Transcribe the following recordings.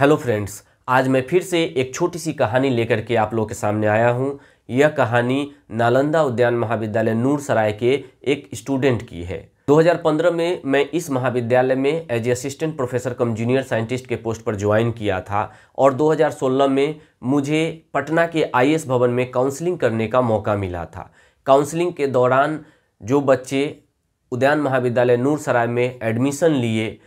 hello friends आज मैं फिर से एक छोटी सी कहानी लेकर के आप लोग के सामने आया हूँ यह कहानी नालंदा उद्यान महाविद्यालय नूर सराय के एक स्टूडेंट की है 2015 में मैं इस महाविद्यालय में as a assistant professor cum junior scientist के पोस्ट पर ज्वाइन किया था और 2016 में मुझे पटना के आई भवन में काउंसलिंग करने का मौका मिला था काउंसलिंग के दौरान जो बच्चे उद्यान महाविद्यालय नूरसराय में एडमिशन लिए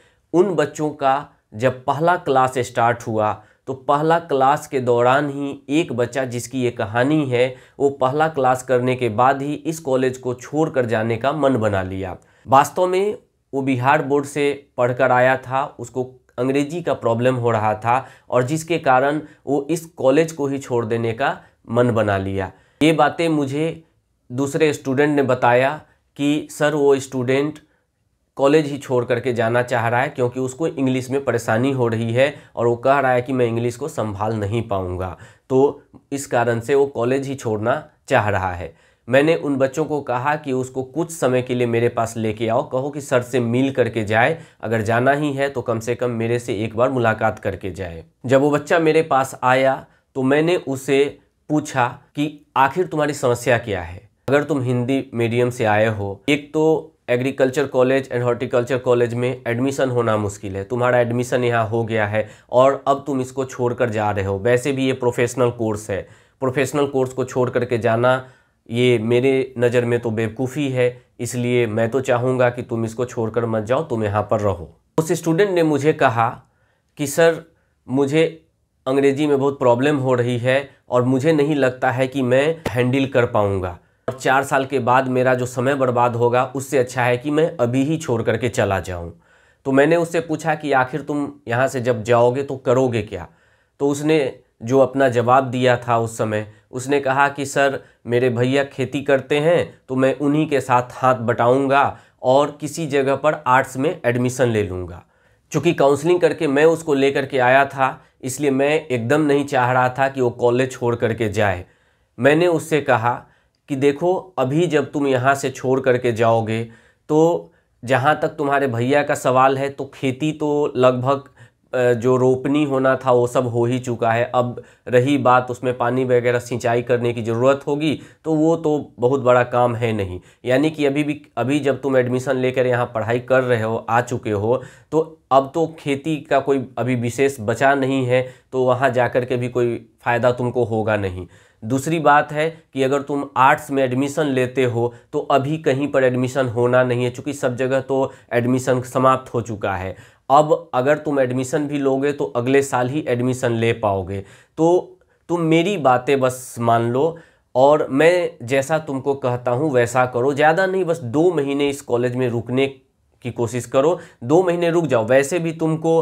उन बच्चों का जब पहला क्लास स्टार्ट हुआ तो पहला क्लास के दौरान ही एक बच्चा जिसकी ये कहानी है वो पहला क्लास करने के बाद ही इस कॉलेज को छोड़ कर जाने का मन बना लिया वास्तव में वो बिहार बोर्ड से पढ़कर आया था उसको अंग्रेजी का प्रॉब्लम हो रहा था और जिसके कारण वो इस कॉलेज को ही छोड़ देने का मन बना लिया ये बातें मुझे दूसरे स्टूडेंट ने बताया कि सर वो स्टूडेंट कॉलेज ही छोड़ करके जाना चाह रहा है क्योंकि उसको इंग्लिश में परेशानी हो रही है और वो कह रहा है कि मैं इंग्लिश को संभाल नहीं पाऊंगा तो इस कारण से वो कॉलेज ही छोड़ना चाह रहा है मैंने उन बच्चों को कहा कि उसको कुछ समय के लिए मेरे पास लेके आओ कहो कि सर से मिल करके जाए अगर जाना ही है तो कम से कम मेरे से एक बार मुलाकात करके जाए जब वो बच्चा मेरे पास आया तो मैंने उसे पूछा कि आखिर तुम्हारी समस्या क्या है अगर तुम हिंदी मीडियम से आए हो एक तो agriculture college and horticulture college में एडमिशन होना मुश्किल है तुम्हारा एडमिशन यहाँ हो गया है और अब तुम इसको छोड़ कर जा रहे हो वैसे भी ये प्रोफेशनल कोर्स है प्रोफेशनल कोर्स को छोड़ करके जाना ये मेरे नज़र में तो बेवकूफ़ी है इसलिए मैं तो चाहूँगा कि तुम इसको छोड़कर मत जाओ तुम यहाँ पर रहो उस स्टूडेंट ने मुझे कहा कि सर मुझे अंग्रेज़ी में बहुत प्रॉब्लम हो रही है और मुझे नहीं लगता है कि मैं हैंडल कर पाऊँगा और चार साल के बाद मेरा जो समय बर्बाद होगा उससे अच्छा है कि मैं अभी ही छोड़ करके चला जाऊँ तो मैंने उससे पूछा कि आखिर तुम यहाँ से जब जाओगे तो करोगे क्या तो उसने जो अपना जवाब दिया था उस समय उसने कहा कि सर मेरे भैया खेती करते हैं तो मैं उन्हीं के साथ हाथ बटाऊंगा और किसी जगह पर आर्ट्स में एडमिशन ले लूँगा चूँकि काउंसलिंग करके मैं उसको लेकर के आया था इसलिए मैं एकदम नहीं चाह रहा था कि वो कॉलेज छोड़ करके जाए मैंने उससे कहा कि देखो अभी जब तुम यहाँ से छोड़ करके जाओगे तो जहाँ तक तुम्हारे भैया का सवाल है तो खेती तो लगभग जो रोपनी होना था वो सब हो ही चुका है अब रही बात उसमें पानी वगैरह सिंचाई करने की ज़रूरत होगी तो वो तो बहुत बड़ा काम है नहीं यानी कि अभी भी अभी जब तुम एडमिशन लेकर यहाँ पढ़ाई कर रहे हो आ चुके हो तो अब तो खेती का कोई अभी विशेष बचा नहीं है तो वहाँ जाकर के भी कोई फ़ायदा तुमको होगा नहीं दूसरी बात है कि अगर तुम आर्ट्स में एडमिशन लेते हो तो अभी कहीं पर एडमिशन होना नहीं है चूँकि सब जगह तो एडमिशन समाप्त हो चुका है अब अगर तुम एडमिशन भी लोगे तो अगले साल ही एडमिशन ले पाओगे तो तुम मेरी बातें बस मान लो और मैं जैसा तुमको कहता हूँ वैसा करो ज़्यादा नहीं बस दो महीने इस कॉलेज में रुकने की कोशिश करो दो महीने रुक जाओ वैसे भी तुमको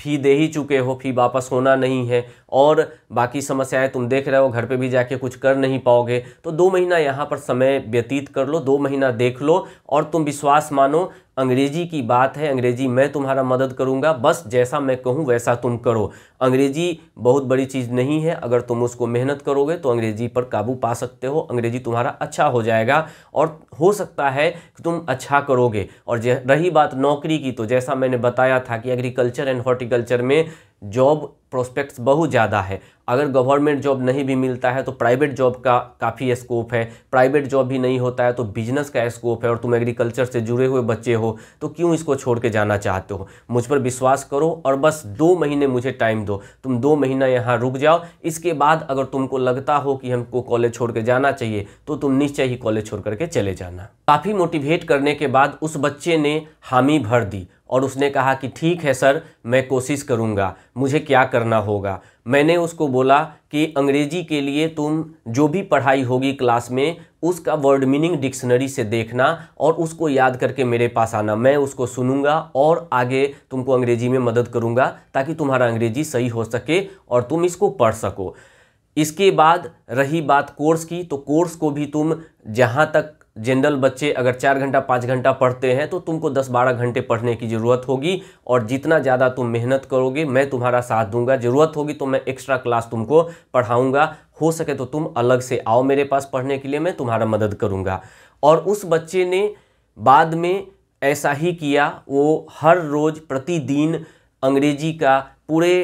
फी दे ही चुके हो फी वापस होना नहीं है और बाकी समस्याएं तुम देख रहे हो घर पे भी जाके कुछ कर नहीं पाओगे तो दो महीना यहाँ पर समय व्यतीत कर लो दो महीना देख लो और तुम विश्वास मानो अंग्रेजी की बात है अंग्रेजी मैं तुम्हारा मदद करूंगा बस जैसा मैं कहूं वैसा तुम करो अंग्रेजी बहुत बड़ी चीज़ नहीं है अगर तुम उसको मेहनत करोगे तो अंग्रेजी पर काबू पा सकते हो अंग्रेजी तुम्हारा अच्छा हो जाएगा और हो सकता है कि तुम अच्छा करोगे और रही बात नौकरी की तो जैसा मैंने बताया था कि एग्रीकल्चर एंड हॉर्टिकल्चर में जॉब प्रोस्पेक्ट्स बहुत ज़्यादा है अगर गवर्नमेंट जॉब नहीं भी मिलता है तो प्राइवेट जॉब का काफ़ी स्कोप है प्राइवेट जॉब भी नहीं होता है तो बिजनेस का स्कोप है और तुम एग्रीकल्चर से जुड़े हुए बच्चे हो तो क्यों इसको छोड़ के जाना चाहते हो मुझ पर विश्वास करो और बस दो महीने मुझे टाइम दो तुम दो महीना यहाँ रुक जाओ इसके बाद अगर तुमको लगता हो कि हमको कॉलेज छोड़ के जाना चाहिए तो तुम निश्चय ही कॉलेज छोड़ करके चले जाना काफ़ी मोटिवेट करने के बाद उस बच्चे ने हामी भर दी और उसने कहा कि ठीक है सर मैं कोशिश करूँगा मुझे क्या करना होगा मैंने उसको बोला कि अंग्रेजी के लिए तुम जो भी पढ़ाई होगी क्लास में उसका वर्ड मीनिंग डिक्शनरी से देखना और उसको याद करके मेरे पास आना मैं उसको सुनूंगा और आगे तुमको अंग्रेजी में मदद करूंगा ताकि तुम्हारा अंग्रेजी सही हो सके और तुम इसको पढ़ सको इसके बाद रही बात कोर्स की तो कोर्स को भी तुम जहाँ तक जनरल बच्चे अगर चार घंटा पाँच घंटा पढ़ते हैं तो तुमको दस बारह घंटे पढ़ने की ज़रूरत होगी और जितना ज़्यादा तुम मेहनत करोगे मैं तुम्हारा साथ दूंगा ज़रूरत होगी तो मैं एक्स्ट्रा क्लास तुमको पढ़ाऊंगा हो सके तो तुम अलग से आओ मेरे पास पढ़ने के लिए मैं तुम्हारा मदद करूँगा और उस बच्चे ने बाद में ऐसा ही किया वो हर रोज़ प्रतिदिन अंग्रेजी का पूरे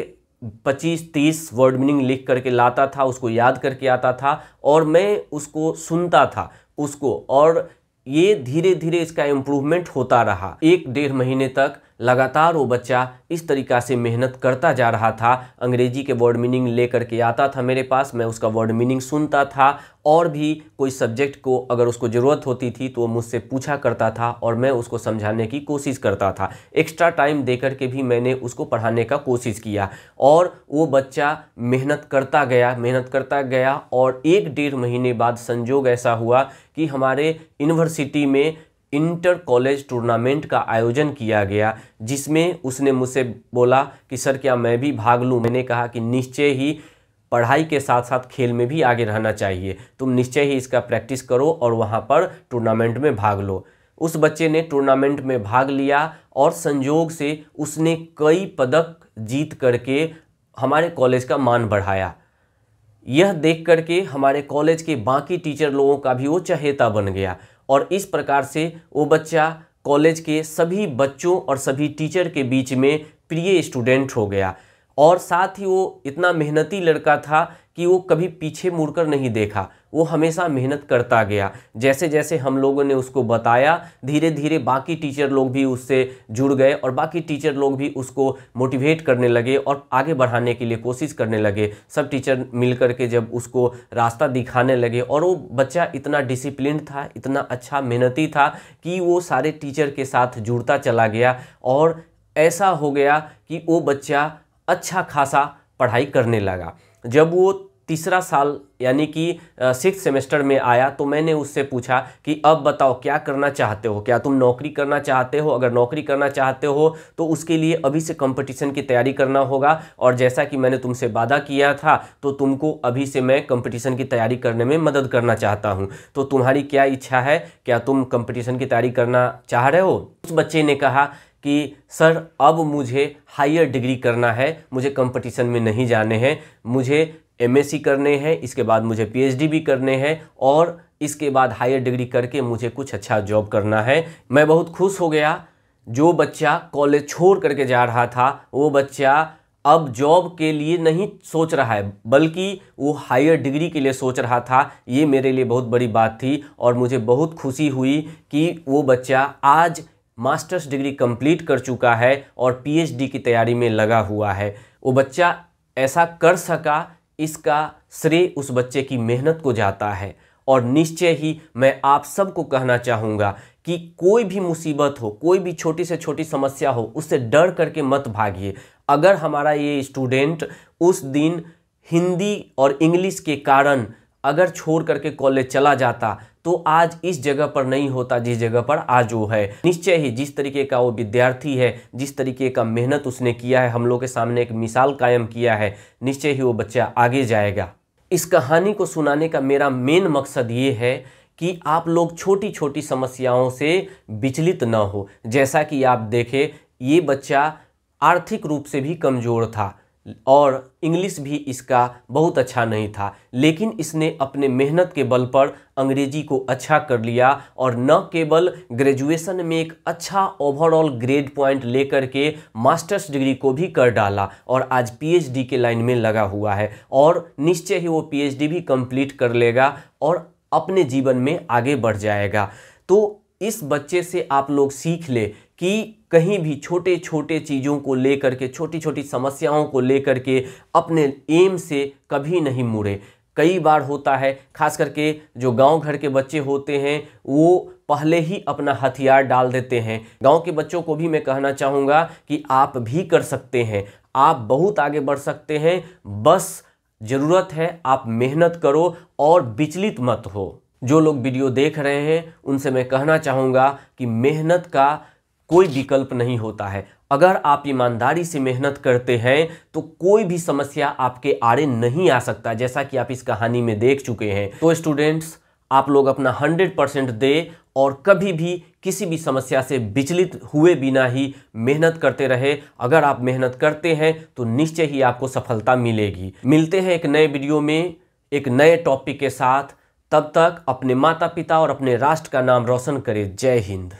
पच्चीस तीस वर्ड मीनिंग लिख करके लाता था उसको याद करके आता था और मैं उसको सुनता था उसको और ये धीरे धीरे इसका इम्प्रूवमेंट होता रहा एक डेढ़ महीने तक लगातार वो बच्चा इस तरीक़ा से मेहनत करता जा रहा था अंग्रेजी के वर्ड मीनिंग ले करके आता था मेरे पास मैं उसका वर्ड मीनिंग सुनता था और भी कोई सब्जेक्ट को अगर उसको ज़रूरत होती थी तो वो मुझसे पूछा करता था और मैं उसको समझाने की कोशिश करता था एक्स्ट्रा टाइम दे कर के भी मैंने उसको पढ़ाने का कोशिश किया और वो बच्चा मेहनत करता गया मेहनत करता गया और एक डेढ़ महीने बाद संजोग ऐसा हुआ कि हमारे यूनिवर्सिटी में इंटर कॉलेज टूर्नामेंट का आयोजन किया गया जिसमें उसने मुझसे बोला कि सर क्या मैं भी भाग लूँ मैंने कहा कि निश्चय ही पढ़ाई के साथ साथ खेल में भी आगे रहना चाहिए तुम निश्चय ही इसका प्रैक्टिस करो और वहाँ पर टूर्नामेंट में भाग लो उस बच्चे ने टूर्नामेंट में भाग लिया और संजोग से उसने कई पदक जीत करके हमारे कॉलेज का मान बढ़ाया यह देख करके हमारे कॉलेज के बाकी टीचर लोगों का भी वो चहेता बन गया और इस प्रकार से वो बच्चा कॉलेज के सभी बच्चों और सभी टीचर के बीच में प्रिय स्टूडेंट हो गया और साथ ही वो इतना मेहनती लड़का था कि वो कभी पीछे मुड़कर नहीं देखा वो हमेशा मेहनत करता गया जैसे जैसे हम लोगों ने उसको बताया धीरे धीरे बाकी टीचर लोग भी उससे जुड़ गए और बाकी टीचर लोग भी उसको मोटिवेट करने लगे और आगे बढ़ाने के लिए कोशिश करने लगे सब टीचर मिल करके जब उसको रास्ता दिखाने लगे और वो बच्चा इतना डिसिप्लिन था इतना अच्छा मेहनती था कि वो सारे टीचर के साथ जुड़ता चला गया और ऐसा हो गया कि वो बच्चा अच्छा खासा पढ़ाई करने लगा जब वो तीसरा साल यानी कि सिक्स सेमेस्टर में आया तो मैंने उससे पूछा कि अब बताओ क्या करना चाहते हो क्या तुम नौकरी करना चाहते हो अगर नौकरी करना चाहते हो तो उसके लिए अभी से कंपटीशन की तैयारी करना होगा और जैसा कि मैंने तुमसे वादा किया था तो तुमको अभी से मैं कंपटीशन की तैयारी करने में मदद करना चाहता हूँ तो तुम्हारी क्या इच्छा है क्या तुम कंपटीशन की तैयारी करना चाह रहे हो उस बच्चे ने कहा कि सर अब मुझे हायर डिग्री करना है मुझे कंपटीशन में नहीं जाने हैं मुझे एमएससी करने हैं इसके बाद मुझे पीएचडी भी करने हैं और इसके बाद हायर डिग्री करके मुझे कुछ अच्छा जॉब करना है मैं बहुत खुश हो गया जो बच्चा कॉलेज छोड़ करके जा रहा था वो बच्चा अब जॉब के लिए नहीं सोच रहा है बल्कि वो हायर डिग्री के लिए सोच रहा था ये मेरे लिए बहुत बड़ी बात थी और मुझे बहुत खुशी हुई कि वो बच्चा आज मास्टर्स डिग्री कंप्लीट कर चुका है और पीएचडी की तैयारी में लगा हुआ है वो बच्चा ऐसा कर सका इसका श्रेय उस बच्चे की मेहनत को जाता है और निश्चय ही मैं आप सबको कहना चाहूँगा कि कोई भी मुसीबत हो कोई भी छोटी से छोटी समस्या हो उससे डर करके मत भागिए अगर हमारा ये स्टूडेंट उस दिन हिंदी और इंग्लिश के कारण अगर छोड़ करके कॉलेज चला जाता तो आज इस जगह पर नहीं होता जिस जगह पर आज वो है निश्चय ही जिस तरीके का वो विद्यार्थी है जिस तरीके का मेहनत उसने किया है हम लोग के सामने एक मिसाल कायम किया है निश्चय ही वो बच्चा आगे जाएगा इस कहानी को सुनाने का मेरा मेन मकसद ये है कि आप लोग छोटी छोटी समस्याओं से विचलित ना हो जैसा कि आप देखें ये बच्चा आर्थिक रूप से भी कमज़ोर था और इंग्लिश भी इसका बहुत अच्छा नहीं था लेकिन इसने अपने मेहनत के बल पर अंग्रेजी को अच्छा कर लिया और न केवल ग्रेजुएशन में एक अच्छा ओवरऑल ग्रेड पॉइंट लेकर के मास्टर्स डिग्री को भी कर डाला और आज पीएचडी के लाइन में लगा हुआ है और निश्चय ही वो पीएचडी भी कंप्लीट कर लेगा और अपने जीवन में आगे बढ़ जाएगा तो इस बच्चे से आप लोग सीख ले कि कहीं भी छोटे छोटे चीज़ों को लेकर के छोटी छोटी समस्याओं को लेकर के अपने एम से कभी नहीं मुड़े कई बार होता है खास करके जो गांव घर के बच्चे होते हैं वो पहले ही अपना हथियार डाल देते हैं गांव के बच्चों को भी मैं कहना चाहूँगा कि आप भी कर सकते हैं आप बहुत आगे बढ़ सकते हैं बस ज़रूरत है आप मेहनत करो और विचलित मत हो जो लोग वीडियो देख रहे हैं उनसे मैं कहना चाहूँगा कि मेहनत का कोई विकल्प नहीं होता है अगर आप ईमानदारी से मेहनत करते हैं तो कोई भी समस्या आपके आड़े नहीं आ सकता जैसा कि आप इस कहानी में देख चुके हैं तो स्टूडेंट्स आप लोग अपना 100 परसेंट दे और कभी भी किसी भी समस्या से विचलित हुए बिना ही मेहनत करते रहे अगर आप मेहनत करते हैं तो निश्चय ही आपको सफलता मिलेगी मिलते हैं एक नए वीडियो में एक नए टॉपिक के साथ तब तक अपने माता पिता और अपने राष्ट्र का नाम रोशन करें जय हिंद